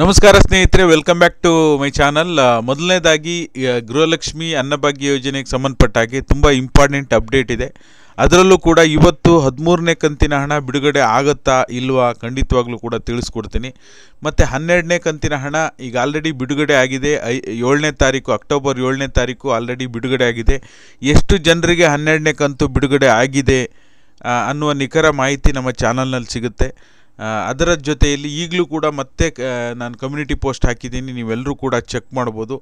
ನಮಸ್ಕಾರ ಸ್ನೇಹಿತರೆ welcome back to my channel ಮೊದಲನೇದಾಗಿ ಗೃಹಲಕ್ಷ್ಮಿ ಅನ್ನಭಾಗ್ಯ ಯೋಜನೆಗೆ ಸಂಬಂಧಪಟ್ಟ ಹಾಗೆ ತುಂಬ ಇಂಪಾರ್ಟೆಂಟ್ ಅಪ್ಡೇಟ್ ಇದೆ ಅದರಲ್ಲೂ ಕೂಡ ಇವತ್ತು ಹದಿಮೂರನೇ ಕಂತಿನ ಹಣ ಬಿಡುಗಡೆ ಆಗುತ್ತಾ ಇಲ್ವಾ ಖಂಡಿತವಾಗ್ಲೂ ಕೂಡ ತಿಳಿಸ್ಕೊಡ್ತೀನಿ ಮತ್ತು ಹನ್ನೆರಡನೇ ಕಂತಿನ ಹಣ ಈಗ ಆಲ್ರೆಡಿ ಬಿಡುಗಡೆ ಆಗಿದೆ ಐ ಏಳನೇ ತಾರೀಕು ಅಕ್ಟೋಬರ್ ಏಳನೇ ತಾರೀಕು ಆಲ್ರೆಡಿ ಬಿಡುಗಡೆ ಆಗಿದೆ ಎಷ್ಟು ಜನರಿಗೆ ಹನ್ನೆರಡನೇ ಕಂತು ಬಿಡುಗಡೆ ಆಗಿದೆ ಅನ್ನುವ ನಿಖರ ಮಾಹಿತಿ ನಮ್ಮ ಚಾನಲ್ನಲ್ಲಿ ಸಿಗುತ್ತೆ ಅದರ ಜೊತೆಯಲ್ಲಿ ಈಗಲೂ ಕೂಡ ಮತ್ತೆ ನಾನು ಕಮ್ಯುನಿಟಿ ಪೋಸ್ಟ್ ಹಾಕಿದ್ದೀನಿ ನೀವೆಲ್ಲರೂ ಕೂಡ ಚೆಕ್ ಮಾಡ್ಬೋದು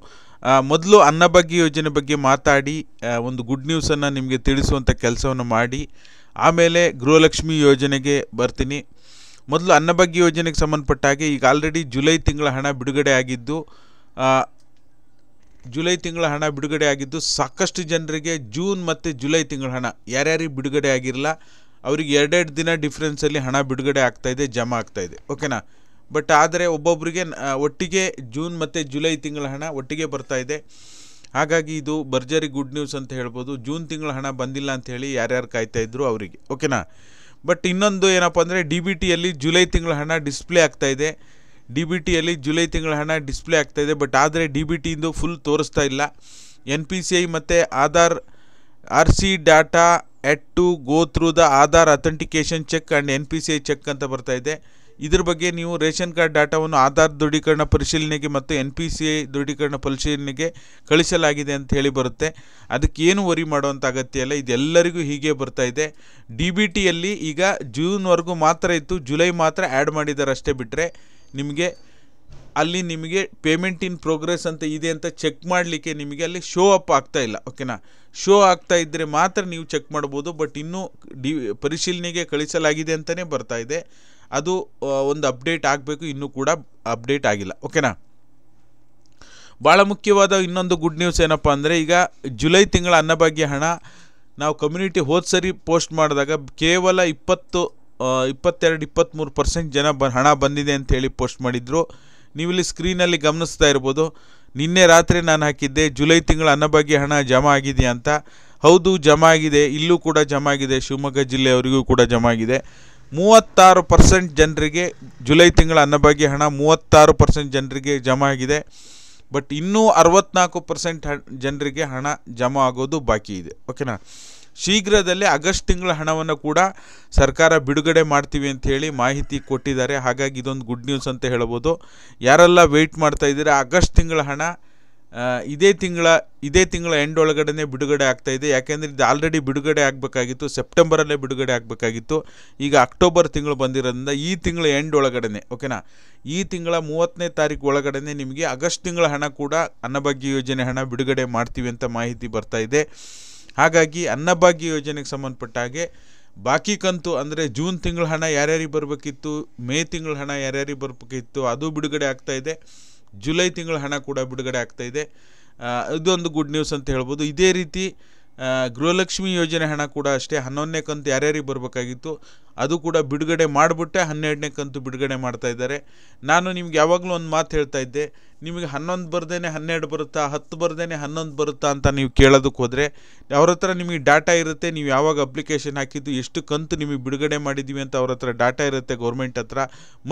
ಮೊದಲು ಅನ್ನಭಾಗ್ಯ ಯೋಜನೆ ಬಗ್ಗೆ ಮಾತಾಡಿ ಒಂದು ಗುಡ್ ನ್ಯೂಸನ್ನು ನಿಮಗೆ ತಿಳಿಸುವಂಥ ಕೆಲಸವನ್ನು ಮಾಡಿ ಆಮೇಲೆ ಗೃಹಲಕ್ಷ್ಮಿ ಯೋಜನೆಗೆ ಬರ್ತೀನಿ ಮೊದಲು ಅನ್ನಭಾಗ್ಯ ಯೋಜನೆಗೆ ಸಂಬಂಧಪಟ್ಟ ಹಾಗೆ ಈಗ ಆಲ್ರೆಡಿ ಜುಲೈ ತಿಂಗಳ ಹಣ ಬಿಡುಗಡೆ ಆಗಿದ್ದು ಜುಲೈ ತಿಂಗಳ ಹಣ ಬಿಡುಗಡೆ ಆಗಿದ್ದು ಸಾಕಷ್ಟು ಜನರಿಗೆ ಜೂನ್ ಮತ್ತು ಜುಲೈ ತಿಂಗಳ ಹಣ ಯಾರ್ಯಾರಿಗೆ ಬಿಡುಗಡೆ ಆಗಿರಲ್ಲ ಅವ್ರಿಗೆ ಎರಡೆರಡು ದಿನ ಡಿಫ್ರೆನ್ಸಲ್ಲಿ ಹಣ ಬಿಡುಗಡೆ ಆಗ್ತಾ ಇದೆ ಜಮಾ ಆಗ್ತಾಯಿದೆ ಓಕೆನಾ ಬಟ್ ಆದರೆ ಒಬ್ಬೊಬ್ಬರಿಗೆ ಒಟ್ಟಿಗೆ ಜೂನ್ ಮತ್ತು ಜುಲೈ ತಿಂಗಳ ಹಣ ಒಟ್ಟಿಗೆ ಬರ್ತಾ ಇದೆ ಹಾಗಾಗಿ ಇದು ಭರ್ಜರಿ ಗುಡ್ ನ್ಯೂಸ್ ಅಂತ ಹೇಳ್ಬೋದು ಜೂನ್ ತಿಂಗಳ ಹಣ ಬಂದಿಲ್ಲ ಅಂತ ಹೇಳಿ ಯಾರ್ಯಾರು ಕಾಯ್ತಾ ಇದ್ರು ಅವರಿಗೆ ಓಕೆನಾ ಬಟ್ ಇನ್ನೊಂದು ಏನಪ್ಪ ಅಂದರೆ ಡಿ ಬಿ ಟಿಯಲ್ಲಿ ಜುಲೈ ತಿಂಗಳ ಹಣ ಡಿಸ್ಪ್ಲೇ ಆಗ್ತಾ ಇದೆ ಡಿ ಬಿ ಟಿಯಲ್ಲಿ ಜುಲೈ ತಿಂಗಳ ಹಣ ಡಿಸ್ಪ್ಲೇ ಆಗ್ತಾ ಇದೆ ಬಟ್ ಆದರೆ ಡಿ ಬಿ ಟಿಯಿಂದ ಫುಲ್ ತೋರಿಸ್ತಾ ಇಲ್ಲ ಎನ್ ಪಿ ಸಿ ಐ ಮತ್ತು Aadhaar R C data it to go through the Aadhaar authentication check and N P C I check ಅಂತ ಬರ್ತಾ ಇದೆ ಇದ್ರ ಬಗ್ಗೆ ನೀವು ರೇಷನ್ ಕಾರ್ಡ್ ಡಾಟಾವನ್ನು ಆಧಾರ್ ದೃಢೀಕರಣ ಪರಿಶೀಲನೆಗೆ ಮತ್ತು ಎನ್ ಪಿ ಸಿ ಐ ದೃಢೀಕರಣ ಪರಿಶೀಲನೆಗೆ ಕಳಿಸಲಾಗಿದೆ ಅಂತ ಹೇಳಿ ಬರುತ್ತೆ ಅದಕ್ಕೆ ಏನು ವರಿ ಮಾಡುವಂಥ ಅಗತ್ಯ ಇಲ್ಲ ಇದೆಲ್ಲರಿಗೂ ಹೀಗೆ ಬರ್ತಾ ಇದೆ ಡಿ ಬಿ ಟಿಯಲ್ಲಿ ಈಗ ಜೂನ್ವರೆಗೂ ಮಾತ್ರ ಇತ್ತು ಜುಲೈ ಮಾತ್ರ ಆ್ಯಡ್ ಮಾಡಿದ್ದಾರೆ ಬಿಟ್ಟರೆ ನಿಮಗೆ ಅಲ್ಲಿ ನಿಮಗೆ ಪೇಮೆಂಟ್ ಇನ್ ಪ್ರೋಗ್ರೆಸ್ ಅಂತ ಇದೆ ಅಂತ ಚೆಕ್ ಮಾಡಲಿಕ್ಕೆ ನಿಮಗೆ ಅಲ್ಲಿ ಶೋ ಅಪ್ ಆಗ್ತಾ ಇಲ್ಲ ಓಕೆನಾ ಶೋ ಆಗ್ತಾ ಇದ್ದರೆ ಮಾತ್ರ ನೀವು ಚೆಕ್ ಮಾಡ್ಬೋದು ಬಟ್ ಇನ್ನೂ ಡಿ ಪರಿಶೀಲನೆಗೆ ಕಳಿಸಲಾಗಿದೆ ಅಂತಲೇ ಬರ್ತಾ ಇದೆ ಅದು ಒಂದು ಅಪ್ಡೇಟ್ ಆಗಬೇಕು ಇನ್ನೂ ಕೂಡ ಅಪ್ಡೇಟ್ ಆಗಿಲ್ಲ ಓಕೆನಾ ಭಾಳ ಮುಖ್ಯವಾದ ಇನ್ನೊಂದು ಗುಡ್ ನ್ಯೂಸ್ ಏನಪ್ಪ ಅಂದರೆ ಈಗ ಜುಲೈ ತಿಂಗಳ ಅನ್ನಭಾಗ್ಯ ಹಣ ನಾವು ಕಮ್ಯುನಿಟಿ ಹೋದ ಸರಿ ಪೋಸ್ಟ್ ಮಾಡಿದಾಗ ಕೇವಲ ಇಪ್ಪತ್ತು ಇಪ್ಪತ್ತೆರಡು ಇಪ್ಪತ್ತ್ಮೂರು ಪರ್ಸೆಂಟ್ ಜನ ಬ ಹಣ ಬಂದಿದೆ ಅಂತ ಹೇಳಿ ಪೋಸ್ಟ್ ಮಾಡಿದರು ನೀವಿಲ್ಲಿ ಸ್ಕ್ರೀನಲ್ಲಿ ಗಮನಿಸ್ತಾ ಇರ್ಬೋದು ನಿನ್ನೆ ರಾತ್ರಿ ನಾನು ಹಾಕಿದ್ದೆ ಜುಲೈ ತಿಂಗಳ ಅನ್ನಭಾಗ್ಯ ಹಣ ಜಮಾ ಆಗಿದೆಯಾ ಅಂತ ಹೌದು ಜಮಾ ಆಗಿದೆ ಇಲ್ಲೂ ಕೂಡ ಜಮಾ ಆಗಿದೆ ಶಿವಮೊಗ್ಗ ಜಿಲ್ಲೆಯವರಿಗೂ ಕೂಡ ಜಮಾ ಆಗಿದೆ ಮೂವತ್ತಾರು ಪರ್ಸೆಂಟ್ ಜನರಿಗೆ ಜುಲೈ ತಿಂಗಳ ಅನ್ನಭಾಗ್ಯ ಹಣ ಮೂವತ್ತಾರು ಪರ್ಸೆಂಟ್ ಜನರಿಗೆ ಜಮಾ ಆಗಿದೆ ಬಟ್ ಇನ್ನೂ ಅರವತ್ನಾಲ್ಕು ಪರ್ಸೆಂಟ್ ಜನರಿಗೆ ಹಣ ಜಮಾ ಆಗೋದು ಬಾಕಿ ಇದೆ ಓಕೆನಾ ಶೀಘ್ರದಲ್ಲೇ ಆಗಸ್ಟ್ ತಿಂಗಳ ಹಣವನ್ನು ಕೂಡ ಸರ್ಕಾರ ಬಿಡುಗಡೆ ಮಾಡ್ತೀವಿ ಅಂತ ಹೇಳಿ ಮಾಹಿತಿ ಕೊಟ್ಟಿದ್ದಾರೆ ಹಾಗಾಗಿ ಇದೊಂದು ಗುಡ್ ನ್ಯೂಸ್ ಅಂತ ಹೇಳ್ಬೋದು ಯಾರೆಲ್ಲ ವೆಯ್ಟ್ ಮಾಡ್ತಾ ಇದ್ದೀರ ಆಗಸ್ಟ್ ತಿಂಗಳ ಹಣ ಇದೇ ತಿಂಗಳ ಇದೇ ತಿಂಗಳ ಎಂಡ್ ಒಳಗಡೆ ಬಿಡುಗಡೆ ಆಗ್ತಾ ಇದೆ ಯಾಕೆಂದರೆ ಇದು ಆಲ್ರೆಡಿ ಬಿಡುಗಡೆ ಆಗಬೇಕಾಗಿತ್ತು ಸೆಪ್ಟೆಂಬರಲ್ಲೇ ಬಿಡುಗಡೆ ಆಗಬೇಕಾಗಿತ್ತು ಈಗ ಅಕ್ಟೋಬರ್ ತಿಂಗಳು ಬಂದಿರೋದ್ರಿಂದ ಈ ತಿಂಗಳ ಎಂಡ್ ಒಳಗಡೆ ಓಕೆನಾ ಈ ತಿಂಗಳ ಮೂವತ್ತನೇ ತಾರೀಕು ಒಳಗಡೆ ನಿಮಗೆ ಆಗಸ್ಟ್ ತಿಂಗಳ ಹಣ ಕೂಡ ಅನ್ನಭಾಗ್ಯ ಯೋಜನೆ ಹಣ ಬಿಡುಗಡೆ ಮಾಡ್ತೀವಿ ಅಂತ ಮಾಹಿತಿ ಬರ್ತಾ ಇದೆ ಹಾಗಾಗಿ ಅನ್ನಭಾಗ್ಯ ಯೋಜನೆಗೆ ಸಂಬಂಧಪಟ್ಟ ಹಾಗೆ ಬಾಕಿ ಕಂತು ಅಂದರೆ ಜೂನ್ ತಿಂಗಳ ಹಣ ಯಾರ್ಯಾರಿಗೆ ಬರಬೇಕಿತ್ತು ಮೇ ತಿಂಗಳ ಹಣ ಯಾರ್ಯಾರಿಗೆ ಬರಬೇಕಿತ್ತು ಅದು ಬಿಡುಗಡೆ ಆಗ್ತಾ ಇದೆ ಜುಲೈ ತಿಂಗಳ ಹಣ ಕೂಡ ಬಿಡುಗಡೆ ಆಗ್ತಾ ಇದೆ ಇದೊಂದು ಗುಡ್ ನ್ಯೂಸ್ ಅಂತ ಹೇಳ್ಬೋದು ಇದೇ ರೀತಿ ಗೃಹಲಕ್ಷ್ಮಿ ಯೋಜನೆ ಹಣ ಕೂಡ ಅಷ್ಟೇ ಹನ್ನೊಂದನೇ ಕಂತು ಯಾರ್ಯಾರಿಗೆ ಬರಬೇಕಾಗಿತ್ತು ಅದು ಕೂಡ ಬಿಡುಗಡೆ ಮಾಡಿಬಿಟ್ಟೆ ಹನ್ನೆರಡನೇ ಕಂತು ಬಿಡುಗಡೆ ಮಾಡ್ತಾ ಇದ್ದಾರೆ ನಾನು ನಿಮ್ಗೆ ಯಾವಾಗಲೂ ಒಂದು ಮಾತು ಹೇಳ್ತಾ ಇದ್ದೆ ನಿಮಗೆ ಹನ್ನೊಂದು ಬರ್ದೇನೆ ಹನ್ನೆರಡು ಬರುತ್ತಾ ಹತ್ತು ಬರ್ದೇನೆ ಹನ್ನೊಂದು ಬರುತ್ತಾ ಅಂತ ನೀವು ಕೇಳೋದಕ್ಕೆ ಹೋದರೆ ಅವ್ರ ಹತ್ರ ನಿಮಗೆ ಡಾಟಾ ಇರುತ್ತೆ ನೀವು ಯಾವಾಗ ಅಪ್ಲಿಕೇಶನ್ ಹಾಕಿದ್ದು ಎಷ್ಟು ಕಂತು ನಿಮಗೆ ಬಿಡುಗಡೆ ಮಾಡಿದ್ದೀವಿ ಅಂತ ಅವ್ರ ಹತ್ರ ಡಾಟಾ ಇರುತ್ತೆ ಗೌರ್ಮೆಂಟ್ ಹತ್ರ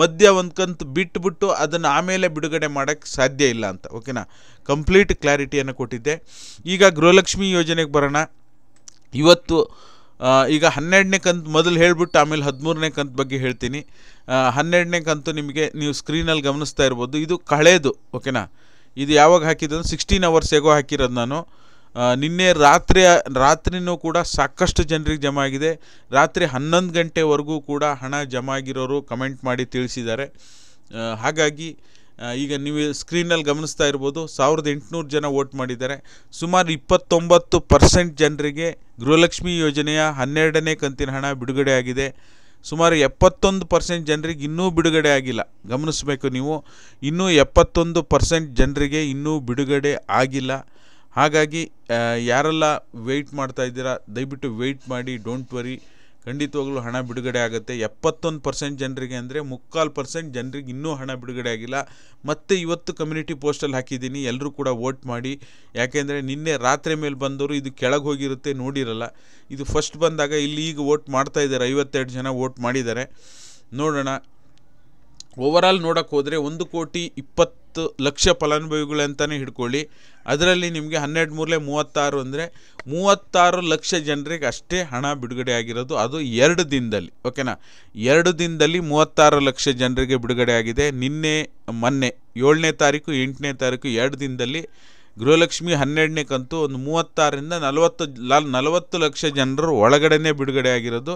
ಮಧ್ಯ ಒಂದು ಕಂತು ಬಿಟ್ಟುಬಿಟ್ಟು ಅದನ್ನು ಆಮೇಲೆ ಬಿಡುಗಡೆ ಮಾಡೋಕ್ಕೆ ಸಾಧ್ಯ ಇಲ್ಲ ಅಂತ ಓಕೆನಾ ಕಂಪ್ಲೀಟ್ ಕ್ಲಾರಿಟಿಯನ್ನು ಕೊಟ್ಟಿದ್ದೆ ಈಗ ಗೃಹಲಕ್ಷ್ಮಿ ಯೋಜನೆಗೆ ಬರೋಣ ಇವತ್ತು ಈಗ ಹನ್ನೆರಡನೇ ಕಂತು ಮೊದಲು ಹೇಳಿಬಿಟ್ಟು ಆಮೇಲೆ ಹದಿಮೂರನೇ ಕಂತು ಬಗ್ಗೆ ಹೇಳ್ತೀನಿ ಹನ್ನೆರಡನೇ ಕಂತು ನಿಮಗೆ ನೀವು ಸ್ಕ್ರೀನಲ್ಲಿ ಗಮನಿಸ್ತಾ ಇರ್ಬೋದು ಇದು ಕಳೆದು ಓಕೆನಾ ಇದು ಯಾವಾಗ ಹಾಕಿದ್ದು ಸಿಕ್ಸ್ಟೀನ್ ಅವರ್ಸ್ ಹೇಗೋ ಹಾಕಿರೋದು ನಾನು ನಿನ್ನೆ ರಾತ್ರಿ ರಾತ್ರಿನೂ ಕೂಡ ಸಾಕಷ್ಟು ಜನರಿಗೆ ಜಮಾ ಆಗಿದೆ ರಾತ್ರಿ ಹನ್ನೊಂದು ಗಂಟೆವರೆಗೂ ಕೂಡ ಹಣ ಜಮಾ ಆಗಿರೋರು ಕಮೆಂಟ್ ಮಾಡಿ ತಿಳಿಸಿದ್ದಾರೆ ಹಾಗಾಗಿ ಈಗ ನೀವು ಸ್ಕ್ರೀನಲ್ಲಿ ಗಮನಿಸ್ತಾ ಇರ್ಬೋದು ಸಾವಿರದ ಎಂಟುನೂರು ಜನ ವೋಟ್ ಮಾಡಿದ್ದಾರೆ ಸುಮಾರು ಇಪ್ಪತ್ತೊಂಬತ್ತು ಪರ್ಸೆಂಟ್ ಜನರಿಗೆ ಗೃಹಲಕ್ಷ್ಮಿ ಯೋಜನೆಯ ಹನ್ನೆರಡನೇ ಕಂತಿನ ಹಣ ಬಿಡುಗಡೆ ಆಗಿದೆ ಸುಮಾರು ಎಪ್ಪತ್ತೊಂದು ಪರ್ಸೆಂಟ್ ಜನರಿಗೆ ಇನ್ನೂ ಬಿಡುಗಡೆ ಆಗಿಲ್ಲ ಗಮನಿಸಬೇಕು ನೀವು ಇನ್ನೂ ಎಪ್ಪತ್ತೊಂದು ಪರ್ಸೆಂಟ್ ಜನರಿಗೆ ಇನ್ನೂ ಬಿಡುಗಡೆ ಆಗಿಲ್ಲ ಹಾಗಾಗಿ ಯಾರೆಲ್ಲ ವೆಯ್ಟ್ ಮಾಡ್ತಾ ಇದ್ದೀರಾ ದಯವಿಟ್ಟು ವೆಯ್ಟ್ ಮಾಡಿ ಡೋಂಟ್ ವರಿ ಖಂಡಿತವಾಗ್ಲೂ ಹಣ ಬಿಡುಗಡೆ ಆಗುತ್ತೆ ಎಪ್ಪತ್ತೊಂದು ಪರ್ಸೆಂಟ್ ಜನರಿಗೆ ಅಂದರೆ ಮುಕ್ಕಾಲು ಪರ್ಸೆಂಟ್ ಜನರಿಗೆ ಇನ್ನೂ ಹಣ ಬಿಡುಗಡೆ ಆಗಿಲ್ಲ ಮತ್ತೆ ಇವತ್ತು ಕಮ್ಯುನಿಟಿ ಪೋಸ್ಟಲ್ಲಿ ಹಾಕಿದ್ದೀನಿ ಎಲ್ಲರೂ ಕೂಡ ವೋಟ್ ಮಾಡಿ ಯಾಕೆಂದರೆ ನಿನ್ನೆ ರಾತ್ರಿ ಮೇಲೆ ಬಂದವರು ಇದು ಕೆಳಗೆ ಹೋಗಿರುತ್ತೆ ನೋಡಿರಲ್ಲ ಇದು ಫಸ್ಟ್ ಬಂದಾಗ ಇಲ್ಲಿ ಈಗ ವೋಟ್ ಮಾಡ್ತಾ ಇದ್ದಾರೆ ಐವತ್ತೆರಡು ಜನ ವೋಟ್ ಮಾಡಿದ್ದಾರೆ ನೋಡೋಣ ಓವರಾಲ್ ನೋಡೋಕ್ಕೆ ಹೋದರೆ ಒಂದು ಕೋಟಿ ಇಪ್ಪತ್ತು ಮೂವತ್ತು ಲಕ್ಷ ಫಲಾನುಭವಿಗಳಂತಲೇ ಹಿಡ್ಕೊಳ್ಳಿ ಅದರಲ್ಲಿ ನಿಮಗೆ ಹನ್ನೆರಡು ಮೂರಲೆ ಮೂವತ್ತಾರು ಅಂದರೆ ಮೂವತ್ತಾರು ಲಕ್ಷ ಜನರಿಗೆ ಅಷ್ಟೇ ಹಣ ಬಿಡುಗಡೆ ಆಗಿರೋದು ಅದು ಎರಡು ದಿನದಲ್ಲಿ ಓಕೆನಾ ಎರಡು ದಿನದಲ್ಲಿ ಮೂವತ್ತಾರು ಲಕ್ಷ ಜನರಿಗೆ ಬಿಡುಗಡೆ ಆಗಿದೆ ನಿನ್ನೆ ಮೊನ್ನೆ ಏಳನೇ ತಾರೀಕು ಎಂಟನೇ ತಾರೀಕು ಎರಡು ದಿನದಲ್ಲಿ ಗೃಹಲಕ್ಷ್ಮಿ ಹನ್ನೆರಡನೇ ಕಂತು ಒಂದು ಮೂವತ್ತಾರರಿಂದ ನಲವತ್ತು ಲಾಲ್ ನಲವತ್ತು ಲಕ್ಷ ಜನರು ಒಳಗಡೆನೇ ಬಿಡುಗಡೆ ಆಗಿರೋದು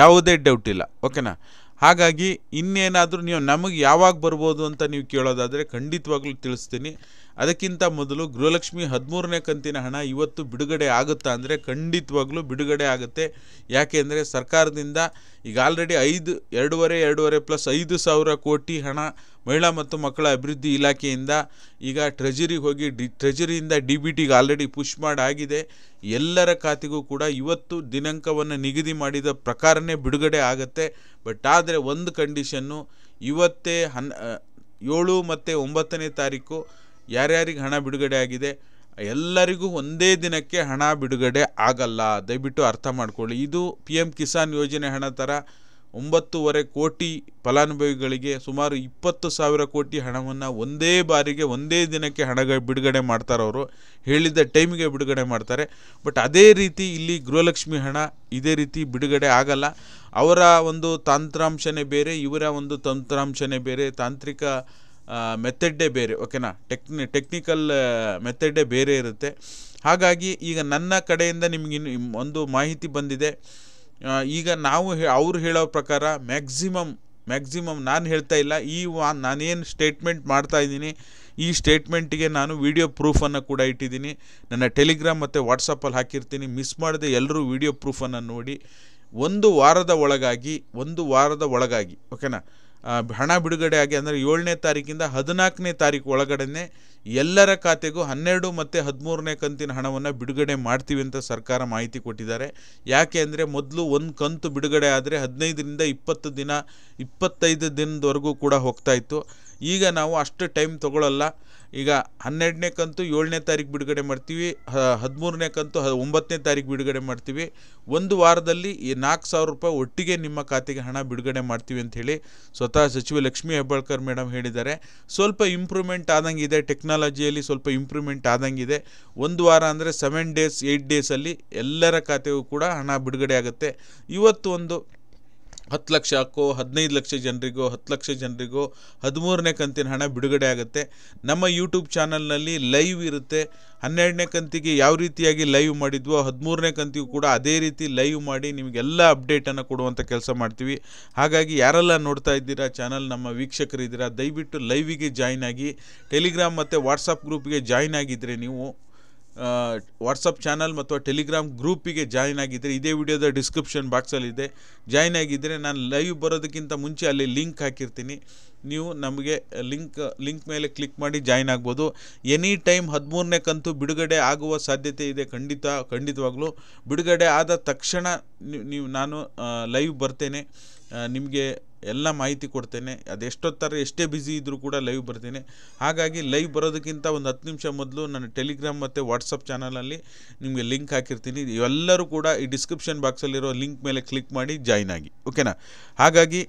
ಯಾವುದೇ ಡೌಟ್ ಇಲ್ಲ ಓಕೆನಾ ಹಾಗಾಗಿ ಇನ್ನೇನಾದರೂ ನೀವು ನಮಗೆ ಯಾವಾಗ ಬರ್ಬೋದು ಅಂತ ನೀವು ಕೇಳೋದಾದರೆ ಖಂಡಿತವಾಗ್ಲೂ ತಿಳಿಸ್ತೀನಿ ಅದಕ್ಕಿಂತ ಮೊದಲು ಗೃಹಲಕ್ಷ್ಮಿ ಹದಿಮೂರನೇ ಕಂತಿನ ಹಣ ಇವತ್ತು ಬಿಡುಗಡೆ ಆಗುತ್ತಾ ಅಂದರೆ ಖಂಡಿತವಾಗ್ಲೂ ಬಿಡುಗಡೆ ಆಗುತ್ತೆ ಯಾಕೆ ಅಂದರೆ ಸರ್ಕಾರದಿಂದ ಈಗ ಆಲ್ರೆಡಿ ಐದು ಎರಡೂವರೆ ಎರಡೂವರೆ ಪ್ಲಸ್ ಐದು ಸಾವಿರ ಕೋಟಿ ಹಣ ಮಹಿಳಾ ಮತ್ತು ಮಕ್ಕಳ ಅಭಿವೃದ್ಧಿ ಇಲಾಖೆಯಿಂದ ಈಗ ಟ್ರೆಜರಿಗೆ ಹೋಗಿ ಡಿ ಟ್ರೆಜರಿಯಿಂದ ಡಿ ಬಿ ಟಿಗೆ ಆಲ್ರೆಡಿ ಪುಷ್ ಮಾಡಾಗಿದೆ ಎಲ್ಲರ ಖಾತೆಗೂ ಕೂಡ ಇವತ್ತು ದಿನಾಂಕವನ್ನು ನಿಗದಿ ಮಾಡಿದ ಪ್ರಕಾರನೇ ಬಿಡುಗಡೆ ಆಗುತ್ತೆ ಬಟ್ ಆದರೆ ಒಂದು ಕಂಡೀಷನ್ನು ಇವತ್ತೇ ಹನ್ ಏಳು ಮತ್ತು ಒಂಬತ್ತನೇ ತಾರೀಕು ಯಾರ್ಯಾರಿಗೆ ಹಣ ಬಿಡುಗಡೆ ಆಗಿದೆ ಎಲ್ಲರಿಗೂ ಒಂದೇ ದಿನಕ್ಕೆ ಹಣ ಬಿಡುಗಡೆ ಆಗಲ್ಲ ದಯವಿಟ್ಟು ಅರ್ಥ ಮಾಡಿಕೊಳ್ಳಿ ಇದು ಪಿ ಎಮ್ ಕಿಸಾನ್ ಯೋಜನೆ ಹಣ ಥರ ಒಂಬತ್ತೂವರೆ ಕೋಟಿ ಫಲಾನುಭವಿಗಳಿಗೆ ಸುಮಾರು ಇಪ್ಪತ್ತು ಸಾವಿರ ಕೋಟಿ ಹಣವನ್ನು ಒಂದೇ ಬಾರಿಗೆ ಒಂದೇ ದಿನಕ್ಕೆ ಹಣ ಬಿಡುಗಡೆ ಮಾಡ್ತಾರೆ ಅವರು ಹೇಳಿದ್ದ ಟೈಮಿಗೆ ಬಿಡುಗಡೆ ಮಾಡ್ತಾರೆ ಬಟ್ ಅದೇ ರೀತಿ ಇಲ್ಲಿ ಗೃಹಲಕ್ಷ್ಮಿ ಹಣ ಇದೇ ರೀತಿ ಬಿಡುಗಡೆ ಆಗಲ್ಲ ಅವರ ಒಂದು ತಂತ್ರಾಂಶನೇ ಬೇರೆ ಇವರ ಒಂದು ತಂತ್ರಾಂಶನೇ ಬೇರೆ ತಾಂತ್ರಿಕ ಮೆಥಡ್ಡೇ ಬೇರೆ ಓಕೆನಾ ಟೆಕ್ನಿ ಟೆಕ್ನಿಕಲ್ ಮೆಥಡ್ಡೇ ಬೇರೆ ಇರುತ್ತೆ ಹಾಗಾಗಿ ಈಗ ನನ್ನ ಕಡೆಯಿಂದ ನಿಮಗೆ ಒಂದು ಮಾಹಿತಿ ಬಂದಿದೆ ಈಗ ನಾವು ಅವರು ಹೇಳೋ ಪ್ರಕಾರ ಮ್ಯಾಕ್ಸಿಮಮ್ ಮ್ಯಾಕ್ಸಿಮಮ್ ನಾನು ಹೇಳ್ತಾ ಇಲ್ಲ ಈ ವಾ ನಾನೇನು ಸ್ಟೇಟ್ಮೆಂಟ್ ಮಾಡ್ತಾ ಇದ್ದೀನಿ ಈ ಸ್ಟೇಟ್ಮೆಂಟಿಗೆ ನಾನು ವಿಡಿಯೋ ಪ್ರೂಫನ್ನು ಕೂಡ ಇಟ್ಟಿದ್ದೀನಿ ನನ್ನ ಟೆಲಿಗ್ರಾಮ್ ಮತ್ತು ವಾಟ್ಸಪ್ಪಲ್ಲಿ ಹಾಕಿರ್ತೀನಿ ಮಿಸ್ ಮಾಡದೆ ಎಲ್ಲರೂ ವಿಡಿಯೋ ಪ್ರೂಫನ್ನು ನೋಡಿ ಒಂದು ವಾರದ ಒಳಗಾಗಿ ಒಂದು ವಾರದ ಒಳಗಾಗಿ ಓಕೆನಾ ಹಣ ಬಿಡುಗಡೆ ಆಗಿ ಅಂದರೆ ಏಳನೇ ತಾರೀಕಿಂದ ಹದಿನಾಲ್ಕನೇ ತಾರೀಕು ಒಳಗಡೆನೆ ಎಲ್ಲರ ಖಾತೆಗೂ ಹನ್ನೆರಡು ಮತ್ತು ಹದಿಮೂರನೇ ಕಂತಿನ ಹಣವನ್ನು ಬಿಡುಗಡೆ ಮಾಡ್ತೀವಿ ಅಂತ ಸರ್ಕಾರ ಮಾಹಿತಿ ಕೊಟ್ಟಿದ್ದಾರೆ ಯಾಕೆ ಅಂದರೆ ಮೊದಲು ಒಂದು ಕಂತು ಬಿಡುಗಡೆ ಆದರೆ ಹದಿನೈದರಿಂದ ಇಪ್ಪತ್ತು ದಿನ ಇಪ್ಪತ್ತೈದು ದಿನದವರೆಗೂ ಕೂಡ ಹೋಗ್ತಾ ಇತ್ತು ಈಗ ನಾವು ಅಷ್ಟು ಟೈಮ್ ತೊಗೊಳ್ಳಲ್ಲ ಈಗ ಹನ್ನೆರಡನೇ ಕಂತು ಏಳನೇ ತಾರೀಕು ಬಿಡುಗಡೆ ಮಾಡ್ತೀವಿ ಹದಿಮೂರನೇ ಕಂತು ಹ ಒಂಬತ್ತನೇ ತಾರೀಕು ಬಿಡುಗಡೆ ಮಾಡ್ತೀವಿ ಒಂದು ವಾರದಲ್ಲಿ ಈ ನಾಲ್ಕು ಸಾವಿರ ರೂಪಾಯಿ ಒಟ್ಟಿಗೆ ನಿಮ್ಮ ಖಾತೆಗೆ ಹಣ ಬಿಡುಗಡೆ ಮಾಡ್ತೀವಿ ಅಂಥೇಳಿ ಸ್ವತಃ ಸಚಿವ ಲಕ್ಷ್ಮೀ ಹೆಬ್ಬಾಳ್ಕರ್ ಮೇಡಮ್ ಹೇಳಿದ್ದಾರೆ ಸ್ವಲ್ಪ ಇಂಪ್ರೂವ್ಮೆಂಟ್ ಆದಂಗಿದೆ ಟೆಕ್ನಾಲಜಿಯಲ್ಲಿ ಸ್ವಲ್ಪ ಇಂಪ್ರೂವ್ಮೆಂಟ್ ಆದಂಗಿದೆ ಒಂದು ವಾರ ಅಂದರೆ ಸೆವೆನ್ ಡೇಸ್ ಏಯ್ಟ್ ಡೇಸಲ್ಲಿ ಎಲ್ಲರ ಖಾತೆಗೂ ಕೂಡ ಹಣ ಬಿಡುಗಡೆ ಆಗುತ್ತೆ ಇವತ್ತು ಒಂದು ಹತ್ತು ಲಕ್ಷಕ್ಕೋ ಹದಿನೈದು ಲಕ್ಷ ಜನರಿಗೋ ಹತ್ತು ಲಕ್ಷ ಜನರಿಗೋ ಹದಿಮೂರನೇ ಕಂತಿನ ಹಣ ಬಿಡುಗಡೆ ಆಗುತ್ತೆ ನಮ್ಮ ಯೂಟ್ಯೂಬ್ ಚಾನಲ್ನಲ್ಲಿ ಲೈವ್ ಇರುತ್ತೆ ಹನ್ನೆರಡನೇ ಕಂತಿಗೆ ಯಾವ ರೀತಿಯಾಗಿ ಲೈವ್ ಮಾಡಿದ್ವೋ ಹದಿಮೂರನೇ ಕಂತಿಗೂ ಕೂಡ ಅದೇ ರೀತಿ ಲೈವ್ ಮಾಡಿ ನಿಮಗೆಲ್ಲ ಅಪ್ಡೇಟನ್ನು ಕೊಡುವಂಥ ಕೆಲಸ ಮಾಡ್ತೀವಿ ಹಾಗಾಗಿ ಯಾರೆಲ್ಲ ನೋಡ್ತಾ ಇದ್ದೀರಾ ಚಾನಲ್ ನಮ್ಮ ವೀಕ್ಷಕರಿದ್ದೀರಾ ದಯವಿಟ್ಟು ಲೈವಿಗೆ ಜಾಯ್ನ್ ಆಗಿ ಟೆಲಿಗ್ರಾಮ್ ಮತ್ತು ವಾಟ್ಸಪ್ ಗ್ರೂಪ್ಗೆ ಜಾಯ್ನ್ ಆಗಿದ್ದರೆ ನೀವು ವಾಟ್ಸಪ್ ಚಾನಲ್ ಮತ್ತು ಟೆಲಿಗ್ರಾಮ್ ಗ್ರೂಪಿಗೆ ಜಾಯಿನ್ ಆಗಿದ್ದರೆ ಇದೇ ವಿಡಿಯೋದ ಡಿಸ್ಕ್ರಿಪ್ಷನ್ ಬಾಕ್ಸಲ್ಲಿದೆ ಜಾಯಿನ್ ಆಗಿದ್ದರೆ ನಾನು ಲೈವ್ ಬರೋದಕ್ಕಿಂತ ಮುಂಚೆ ಅಲ್ಲಿ ಲಿಂಕ್ ಹಾಕಿರ್ತೀನಿ ನೀವು ನಮಗೆ ಲಿಂಕ್ ಲಿಂಕ್ ಮೇಲೆ ಕ್ಲಿಕ್ ಮಾಡಿ ಜಾಯಿನ್ ಆಗ್ಬೋದು ಎನಿ ಟೈಮ್ ಹದಿಮೂರನೇ ಕಂತು ಬಿಡುಗಡೆ ಆಗುವ ಸಾಧ್ಯತೆ ಇದೆ ಖಂಡಿತ ಖಂಡಿತವಾಗ್ಲೂ ಬಿಡುಗಡೆ ಆದ ತಕ್ಷಣ ನೀವು ನಾನು ಲೈವ್ ಬರ್ತೇನೆ ನಿಮಗೆ ಎಲ್ಲ ಮಾಹಿತಿ ಕೊಡ್ತೇನೆ ಅದೆಷ್ಟೊತ್ತಾರೆ ಎಷ್ಟೇ ಬ್ಯುಸಿ ಇದ್ದರೂ ಕೂಡ ಲೈವ್ ಬರ್ತೀನಿ ಹಾಗಾಗಿ ಲೈವ್ ಬರೋದಕ್ಕಿಂತ ಒಂದು ಹತ್ತು ನಿಮಿಷ ಮೊದಲು ನನ್ನ ಟೆಲಿಗ್ರಾಮ್ ಮತ್ತು ವಾಟ್ಸಪ್ ಚಾನಲಲ್ಲಿ ನಿಮಗೆ ಲಿಂಕ್ ಹಾಕಿರ್ತೀನಿ ಇವೆಲ್ಲರೂ ಕೂಡ ಈ ಡಿಸ್ಕ್ರಿಪ್ಷನ್ ಬಾಕ್ಸಲ್ಲಿರೋ ಲಿಂಕ್ ಮೇಲೆ ಕ್ಲಿಕ್ ಮಾಡಿ ಜಾಯ್ನ್ ಆಗಿ ಓಕೆನಾ ಹಾಗಾಗಿ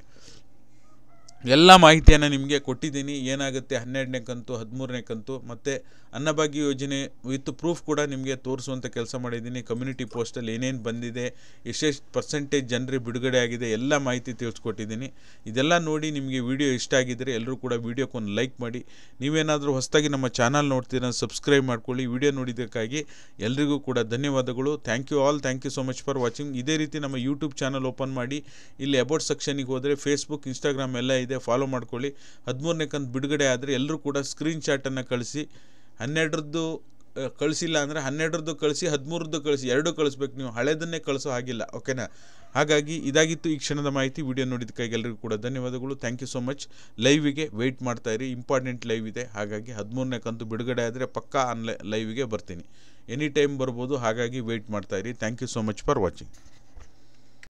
ಎಲ್ಲ ಮಾಹಿತಿಯನ್ನು ನಿಮಗೆ ಕೊಟ್ಟಿದ್ದೀನಿ ಏನಾಗುತ್ತೆ ಹನ್ನೆರಡನೇ ಕಂತು ಹದಿಮೂರನೇ ಕಂತು ಮತ್ತು ಅನ್ನಭಾಗ್ಯ ಯೋಜನೆ ವಿತ್ ಪ್ರೂಫ್ ಕೂಡ ನಿಮಗೆ ತೋರಿಸುವಂಥ ಕೆಲಸ ಮಾಡಿದ್ದೀನಿ ಕಮ್ಯುನಿಟಿ ಪೋಸ್ಟಲ್ಲಿ ಏನೇನು ಬಂದಿದೆ ಎಷ್ಟೆಷ್ಟು ಪರ್ಸೆಂಟೇಜ್ ಜನರಿಗೆ ಬಿಡುಗಡೆ ಆಗಿದೆ ಎಲ್ಲ ಮಾಹಿತಿ ತಿಳಿಸ್ಕೊಟ್ಟಿದ್ದೀನಿ ಇದೆಲ್ಲ ನೋಡಿ ನಿಮಗೆ ವಿಡಿಯೋ ಇಷ್ಟ ಆಗಿದ್ದರೆ ಎಲ್ಲರೂ ಕೂಡ ವಿಡಿಯೋಕ್ಕೊಂದು ಲೈಕ್ ಮಾಡಿ ನೀವೇನಾದರೂ ಹೊಸದಾಗಿ ನಮ್ಮ ಚಾನಲ್ ನೋಡ್ತೀರ ಸಬ್ಸ್ಕ್ರೈಬ್ ಮಾಡ್ಕೊಳ್ಳಿ ವಿಡಿಯೋ ನೋಡಿದ್ದಕ್ಕಾಗಿ ಎಲ್ರಿಗೂ ಕೂಡ ಧನ್ಯವಾದಗಳು thank you all thank you so much for watching ಇದೇ ರೀತಿ ನಮ್ಮ ಯೂಟ್ಯೂಬ್ ಚಾನಲ್ ಓಪನ್ ಮಾಡಿ ಇಲ್ಲಿ ಅಬೌಟ್ ಸೆಕ್ಷನಿಗೆ ಹೋದರೆ ಫೇಸ್ಬುಕ್ ಇನ್ಸ್ಟಾಗ್ರಾಮ್ ಎಲ್ಲ ಇದೆ ಇದೆ ಫಾಲೋ ಮಾಡ್ಕೊಳ್ಳಿ ಹದಿಮೂರನೇ ಕಂತು ಬಿಡುಗಡೆ ಆದರೆ ಎಲ್ಲರೂ ಕೂಡ ಸ್ಕ್ರೀನ್ ಅನ್ನು ಕಳಿಸಿ ಹನ್ನೆರಡರದ್ದು ಕಳಿಸಿಲ್ಲ ಅಂದರೆ ಹನ್ನೆರಡರದ್ದು ಕಳಿಸಿ ಹದಿಮೂರದ್ದು ಕಳಿಸಿ ಎರಡೂ ಕಳಿಸ್ಬೇಕು ನೀವು ಹಳೆದನ್ನೇ ಕಳಿಸೋ ಹಾಗಿಲ್ಲ ಓಕೆನಾ ಹಾಗಾಗಿ ಇದಾಗಿತ್ತು ಈ ಕ್ಷಣದ ಮಾಹಿತಿ ವಿಡಿಯೋ ನೋಡಿದ್ದಕ್ಕಾಗಿ ಎಲ್ಲರಿಗೂ ಕೂಡ ಧನ್ಯವಾದಗಳು ಥ್ಯಾಂಕ್ ಯು ಸೊ ಮಚ್ ಲೈವಿಗೆ ವೆಯ್ಟ್ ಇರಿ ಇಂಪಾರ್ಟೆಂಟ್ ಲೈವ್ ಇದೆ ಹಾಗಾಗಿ ಹದಿಮೂರನೇ ಕಂತು ಬಿಡುಗಡೆ ಆದರೆ ಪಕ್ಕಾ ಆನ್ಲೈ ಲೈವಿಗೆ ಬರ್ತೀನಿ ಎನಿ ಟೈಮ್ ಬರ್ಬೋದು ಹಾಗಾಗಿ ವೆಯ್ಟ್ ಮಾಡ್ತಾ ಇರಿ thank you so much for watching